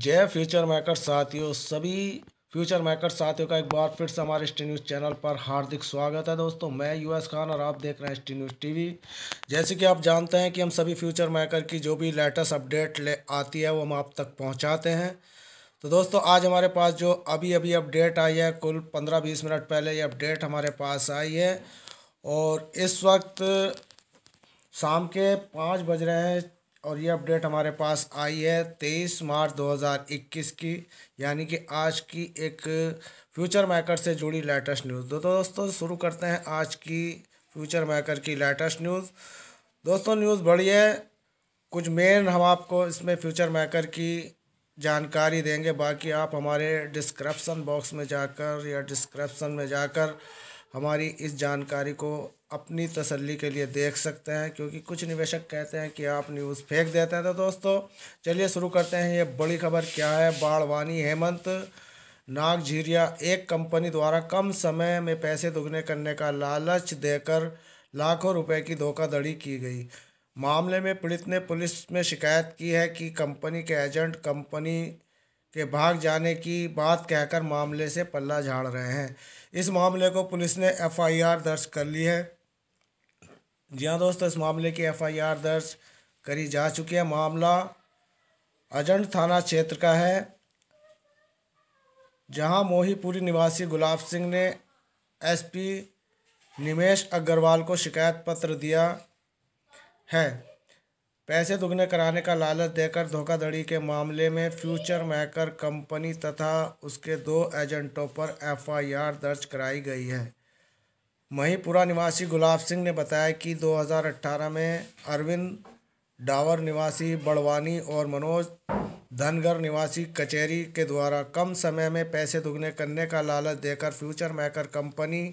जय future maker साथियों सभी फ्यूचर मेकर साथियों का एक बार फिर से हमारे एस न्यूज़ चैनल पर हार्दिक स्वागत है दोस्तों मैं यूएस खान और आप देख रहे हैं एस न्यूज़ टीवी जैसे कि आप जानते हैं कि हम सभी फ्यूचर मेकर की जो भी लेटेस्ट अपडेट ले आती है वो हम आप तक पहुंचाते हैं तो दोस्तों आज हमारे पास जो अभी अभी अपडेट आई है कुल पंद्रह बीस मिनट पहले ये अपडेट हमारे पास आई है और इस वक्त शाम के पाँच बज रहे हैं और ये अपडेट हमारे पास आई है तेईस मार्च 2021 की यानी कि आज की एक फ्यूचर मैकर से जुड़ी लेटेस्ट न्यूज़ तो दोस्तों शुरू करते हैं आज की फ्यूचर मैकर की लेटेस्ट न्यूज़ दोस्तों न्यूज़ बड़ी है कुछ मेन हम आपको इसमें फ्यूचर मैकर की जानकारी देंगे बाकी आप हमारे डिस्क्रिप्सन बॉक्स में जाकर या डिस्क्रप्सन में जाकर हमारी इस जानकारी को अपनी तसल्ली के लिए देख सकते हैं क्योंकि कुछ निवेशक कहते हैं कि आप न्यूज़ फेंक देते हैं तो दोस्तों चलिए शुरू करते हैं ये बड़ी खबर क्या है बाड़वानी हेमंत नाग झीरिया एक कंपनी द्वारा कम समय में पैसे दुगने करने का लालच देकर लाखों रुपए की धोखाधड़ी की गई मामले में पीड़ित ने पुलिस में शिकायत की है कि कंपनी के एजेंट कंपनी के भाग जाने की बात कहकर मामले से पल्ला झाड़ रहे हैं इस मामले को पुलिस ने एफआईआर दर्ज कर ली है जी हाँ दोस्तों इस मामले की एफआईआर दर्ज करी जा चुकी है मामला अजंड थाना क्षेत्र का है जहां मोहीपुरी निवासी गुलाब सिंह ने एसपी निमेश अग्रवाल को शिकायत पत्र दिया है पैसे दुगने कराने का लालच देकर धोखाधड़ी के मामले में फ्यूचर मैकर कंपनी तथा उसके दो एजेंटों पर एफआईआर दर्ज कराई गई है महीपुरा निवासी गुलाब सिंह ने बताया कि 2018 में अरविंद डावर निवासी बड़वानी और मनोज धनगर निवासी कचहरी के द्वारा कम समय में पैसे दुगने करने का लालच देकर फ्यूचर मैकर कंपनी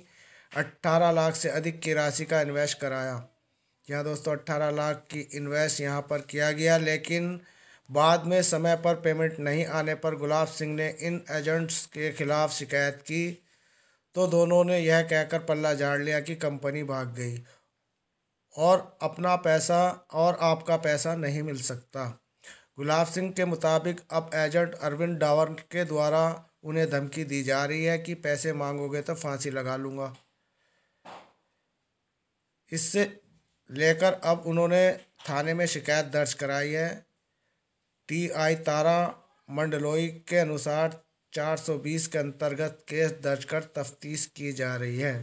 18 लाख से अधिक की राशि का इन्वेस्ट कराया यहाँ दोस्तों अट्ठारह लाख की इन्वेस्ट यहाँ पर किया गया लेकिन बाद में समय पर पेमेंट नहीं आने पर गुलाब सिंह ने इन एजेंट्स के खिलाफ शिकायत की तो दोनों ने यह कहकर पल्ला झाड़ लिया कि कंपनी भाग गई और अपना पैसा और आपका पैसा नहीं मिल सकता गुलाब सिंह के मुताबिक अब एजेंट अरविंद डावर के द्वारा उन्हें धमकी दी जा रही है कि पैसे मांगोगे तो फांसी लगा लूँगा इससे लेकर अब उन्होंने थाने में शिकायत दर्ज कराई है टी आई तारा मंडलोई के अनुसार 420 के अंतर्गत केस दर्ज कर तफ्तीश की जा रही है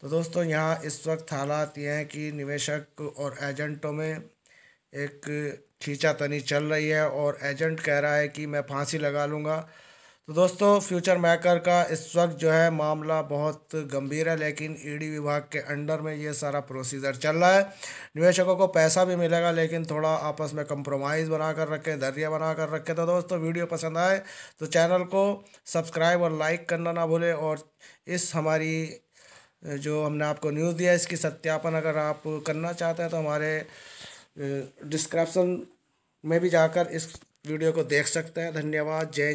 तो दोस्तों यहाँ इस वक्त हालात ये हैं कि निवेशक और एजेंटों में एक खींचा तनी चल रही है और एजेंट कह रहा है कि मैं फांसी लगा लूँगा तो दोस्तों फ्यूचर मैकर का इस वक्त जो है मामला बहुत गंभीर है लेकिन ईडी e विभाग के अंडर में ये सारा प्रोसीजर चल रहा है निवेशकों को पैसा भी मिलेगा लेकिन थोड़ा आपस में कंप्रोमाइज़ बना कर रखें धैर्य बना कर रखें तो दोस्तों वीडियो पसंद आए तो चैनल को सब्सक्राइब और लाइक करना ना भूलें और इस हमारी जो हमने आपको न्यूज़ दिया इसकी सत्यापन अगर आप करना चाहते हैं तो हमारे डिस्क्रिप्शन में भी जाकर इस वीडियो को देख सकते हैं धन्यवाद जय